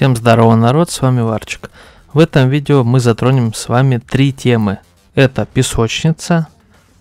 Всем здорово, народ, с вами Варчик. В этом видео мы затронем с вами три темы. Это песочница,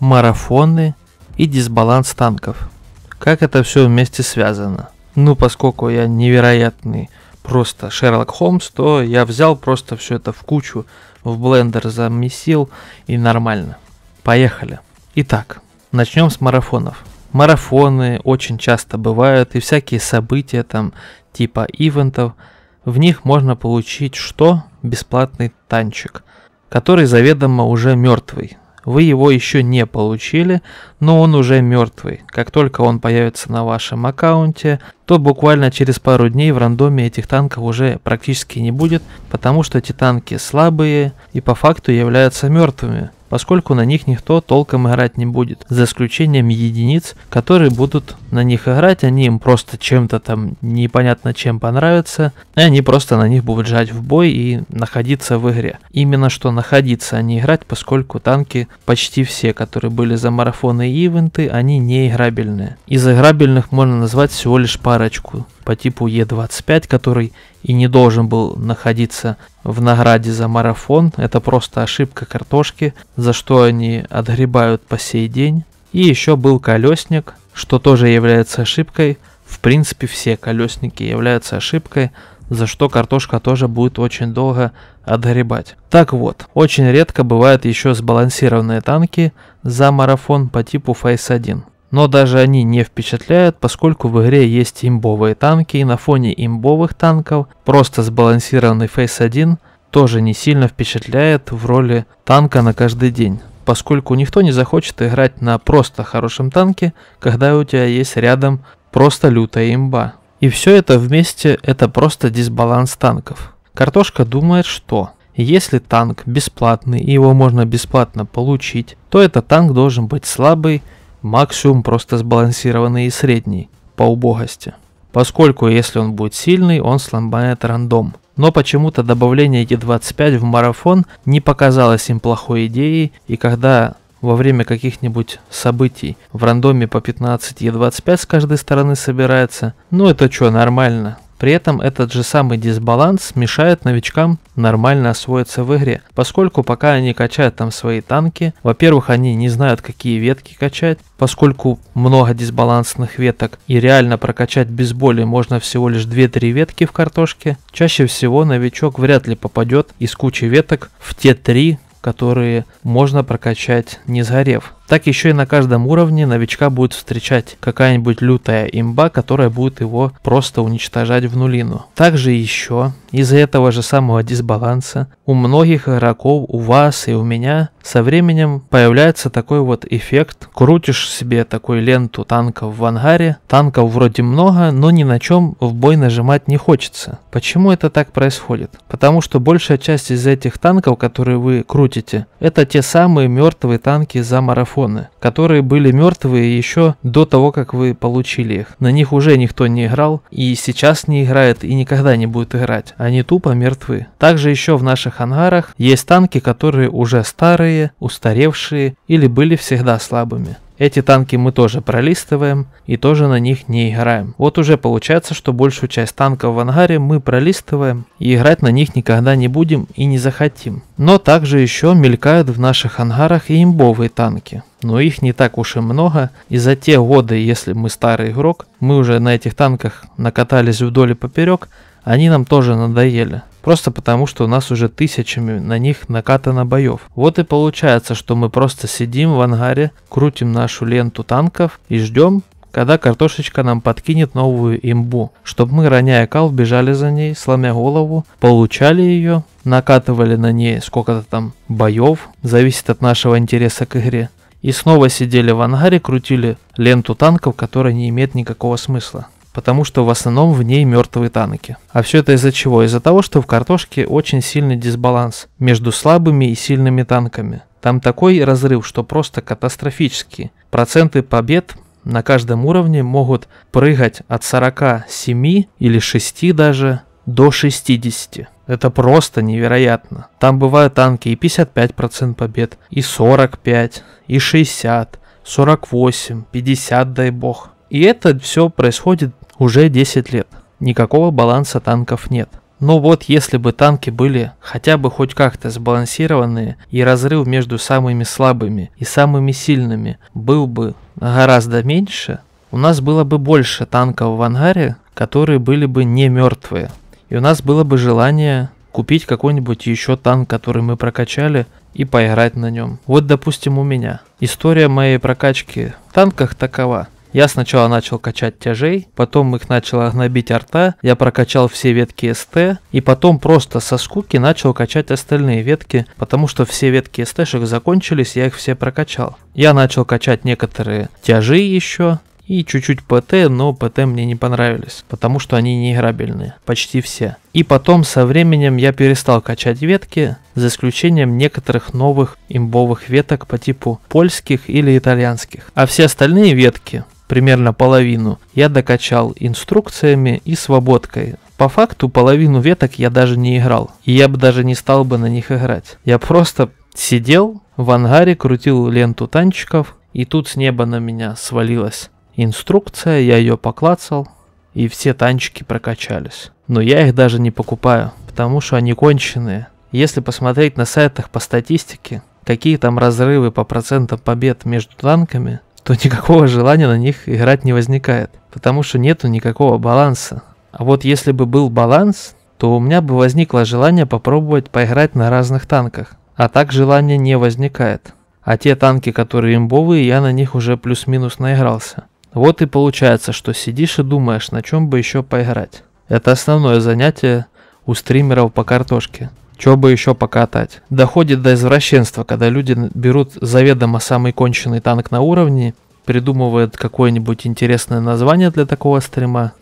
марафоны и дисбаланс танков. Как это все вместе связано? Ну, поскольку я невероятный просто Шерлок Холмс, то я взял просто все это в кучу, в блендер замесил и нормально. Поехали. Итак, начнем с марафонов. Марафоны очень часто бывают и всякие события там типа ивентов – в них можно получить что? Бесплатный танчик, который заведомо уже мертвый. Вы его еще не получили, но он уже мертвый. Как только он появится на вашем аккаунте, то буквально через пару дней в рандоме этих танков уже практически не будет, потому что эти танки слабые и по факту являются мертвыми, поскольку на них никто толком играть не будет, за исключением единиц, которые будут на них играть, они им просто чем-то там непонятно чем понравятся, и они просто на них будут жать в бой и находиться в игре. Именно что находиться, а не играть, поскольку танки почти все, которые были за марафоны и ивенты, они не играбельные. Из играбельных можно назвать всего лишь парочку по типу Е25, который и не должен был находиться в награде за марафон. Это просто ошибка картошки, за что они отгребают по сей день. И еще был колесник, что тоже является ошибкой. В принципе, все колесники являются ошибкой, за что картошка тоже будет очень долго отгребать. Так вот, очень редко бывают еще сбалансированные танки за марафон по типу Face 1. Но даже они не впечатляют, поскольку в игре есть имбовые танки, и на фоне имбовых танков просто сбалансированный Face 1 тоже не сильно впечатляет в роли танка на каждый день поскольку никто не захочет играть на просто хорошем танке, когда у тебя есть рядом просто лютая имба. И все это вместе это просто дисбаланс танков. Картошка думает, что если танк бесплатный и его можно бесплатно получить, то этот танк должен быть слабый, максимум просто сбалансированный и средний по убогости. Поскольку если он будет сильный, он сломает рандом но почему-то добавление е 25 в марафон не показалось им плохой идеей, и когда во время каких-нибудь событий в рандоме по 15 е 25 с каждой стороны собирается, ну это что, нормально, при этом этот же самый дисбаланс мешает новичкам нормально освоиться в игре, поскольку пока они качают там свои танки, во-первых, они не знают, какие ветки качать, поскольку много дисбалансных веток и реально прокачать без боли можно всего лишь 2-3 ветки в картошке, чаще всего новичок вряд ли попадет из кучи веток в те 3, которые можно прокачать не сгорев. Так еще и на каждом уровне новичка будет встречать какая-нибудь лютая имба, которая будет его просто уничтожать в нулину. Также еще из-за этого же самого дисбаланса у многих игроков, у вас и у меня со временем появляется такой вот эффект. Крутишь себе такую ленту танков в ангаре. Танков вроде много, но ни на чем в бой нажимать не хочется. Почему это так происходит? Потому что большая часть из этих танков, которые вы крутите, это те самые мертвые танки за марафон телефоны, которые были мертвые еще до того, как вы получили их. На них уже никто не играл, и сейчас не играет, и никогда не будет играть. Они тупо мертвы. Также еще в наших ангарах есть танки, которые уже старые, устаревшие или были всегда слабыми. Эти танки мы тоже пролистываем и тоже на них не играем. Вот уже получается, что большую часть танков в ангаре мы пролистываем и играть на них никогда не будем и не захотим. Но также еще мелькают в наших ангарах и имбовые танки. Но их не так уж и много, и за те годы, если мы старый игрок, мы уже на этих танках накатались вдоль и поперек, они нам тоже надоели. Просто потому, что у нас уже тысячами на них накатано боев. Вот и получается, что мы просто сидим в ангаре, крутим нашу ленту танков и ждем, когда картошечка нам подкинет новую имбу, чтобы мы, роняя кал, бежали за ней, сломя голову, получали ее, накатывали на ней сколько-то там боев, зависит от нашего интереса к игре, и снова сидели в ангаре, крутили ленту танков, которая не имеет никакого смысла потому что в основном в ней мертвые танки. А все это из-за чего? Из-за того, что в картошке очень сильный дисбаланс между слабыми и сильными танками. Там такой разрыв, что просто катастрофический. Проценты побед на каждом уровне могут прыгать от 47 или 6 даже до 60. Это просто невероятно. Там бывают танки и 55% побед, и 45, и 60, 48, 50, дай бог. И это все происходит уже 10 лет. Никакого баланса танков нет. Но ну вот если бы танки были хотя бы хоть как-то сбалансированные, и разрыв между самыми слабыми и самыми сильными был бы гораздо меньше, у нас было бы больше танков в ангаре, которые были бы не мертвые. И у нас было бы желание купить какой-нибудь еще танк, который мы прокачали, и поиграть на нем. Вот, допустим, у меня. История моей прокачки в танках такова. Я сначала начал качать тяжей, потом их начал гнобить арта, я прокачал все ветки СТ, и потом просто со скуки начал качать остальные ветки, потому что все ветки СТшек закончились, я их все прокачал. Я начал качать некоторые тяжи еще, и чуть-чуть ПТ, но ПТ мне не понравились, потому что они не играбельные, почти все. И потом со временем я перестал качать ветки, за исключением некоторых новых имбовых веток по типу польских или итальянских. А все остальные ветки примерно половину, я докачал инструкциями и свободкой. По факту половину веток я даже не играл, и я бы даже не стал бы на них играть. Я просто сидел в ангаре, крутил ленту танчиков, и тут с неба на меня свалилась инструкция, я ее поклацал, и все танчики прокачались. Но я их даже не покупаю, потому что они конченые. Если посмотреть на сайтах по статистике, какие там разрывы по процентам побед между танками, то никакого желания на них играть не возникает, потому что нету никакого баланса. А вот если бы был баланс, то у меня бы возникло желание попробовать поиграть на разных танках. А так желания не возникает. А те танки, которые имбовые, я на них уже плюс-минус наигрался. Вот и получается, что сидишь и думаешь, на чем бы еще поиграть. Это основное занятие у стримеров по картошке. Что бы еще покатать? Доходит до извращенства, когда люди берут заведомо самый конченый танк на уровне, придумывают какое-нибудь интересное название для такого стрима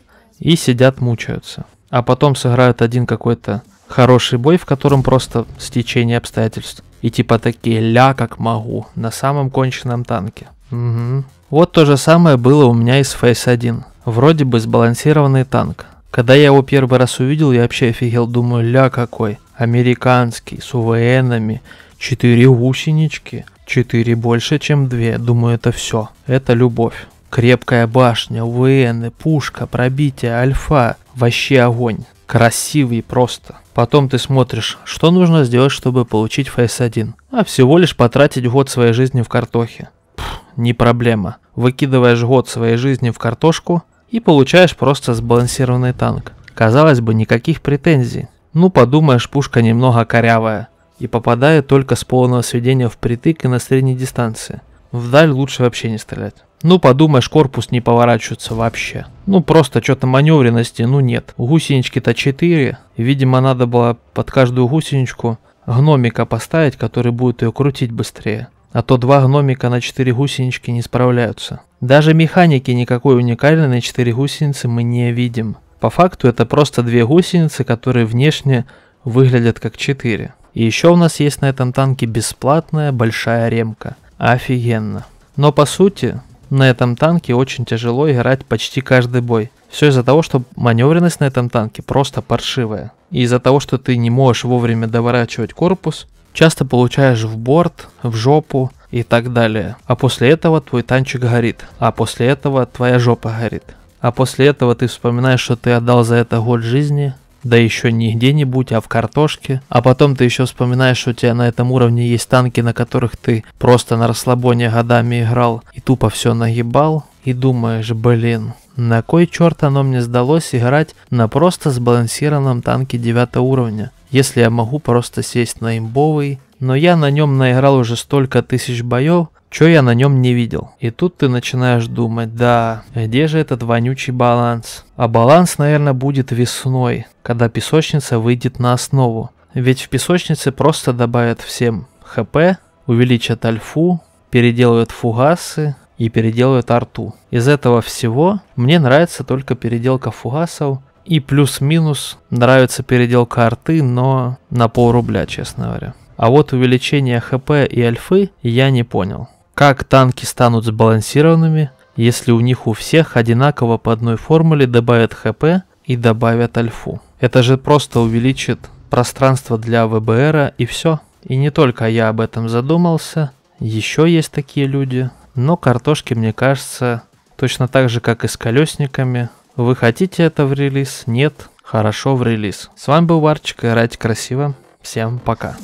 и сидят мучаются. А потом сыграют один какой-то хороший бой, в котором просто стечение обстоятельств. И типа такие ля как могу на самом конченном танке. Угу. Вот то же самое было у меня из Face 1. Вроде бы сбалансированный танк. Когда я его первый раз увидел, я вообще офигел, думаю, ля какой американский, с УВНами, 4 гусенички, 4 больше, чем 2, думаю, это все. Это любовь. Крепкая башня, УВНы, пушка, пробитие, альфа, вообще огонь. Красивый просто. Потом ты смотришь, что нужно сделать, чтобы получить фейс 1. А всего лишь потратить год своей жизни в картохе. Пфф, не проблема. Выкидываешь год своей жизни в картошку и получаешь просто сбалансированный танк. Казалось бы, никаких претензий. Ну, подумаешь, пушка немного корявая и попадает только с полного сведения впритык и на средней дистанции. Вдаль лучше вообще не стрелять. Ну, подумаешь, корпус не поворачивается вообще. Ну, просто что-то маневренности, ну нет. Гусенички-то 4. Видимо, надо было под каждую гусеничку гномика поставить, который будет ее крутить быстрее. А то два гномика на 4 гусенички не справляются. Даже механики никакой уникальной на 4 гусеницы мы не видим. По факту это просто две гусеницы, которые внешне выглядят как четыре. И еще у нас есть на этом танке бесплатная большая ремка. Офигенно. Но по сути, на этом танке очень тяжело играть почти каждый бой. Все из-за того, что маневренность на этом танке просто паршивая. И из-за того, что ты не можешь вовремя доворачивать корпус, часто получаешь в борт, в жопу и так далее. А после этого твой танчик горит, а после этого твоя жопа горит а после этого ты вспоминаешь, что ты отдал за это год жизни, да еще не где-нибудь, а в картошке. А потом ты еще вспоминаешь, что у тебя на этом уровне есть танки, на которых ты просто на расслабоне годами играл и тупо все нагибал. И думаешь, блин, на кой черт оно мне сдалось играть на просто сбалансированном танке 9 уровня, если я могу просто сесть на имбовый, но я на нем наиграл уже столько тысяч боев, что я на нем не видел. И тут ты начинаешь думать, да, где же этот вонючий баланс? А баланс, наверное, будет весной, когда песочница выйдет на основу. Ведь в песочнице просто добавят всем хп, увеличат альфу, переделают фугасы и переделают арту. Из этого всего мне нравится только переделка фугасов, и плюс-минус нравится переделка арты, но на пол рубля, честно говоря. А вот увеличение хп и альфы я не понял. Как танки станут сбалансированными, если у них у всех одинаково по одной формуле добавят ХП и добавят альфу? Это же просто увеличит пространство для ВБРа и все. И не только я об этом задумался, еще есть такие люди. Но картошки, мне кажется, точно так же, как и с колесниками. Вы хотите это в релиз? Нет? Хорошо в релиз. С вами был Варчик, играйте красиво. Всем пока.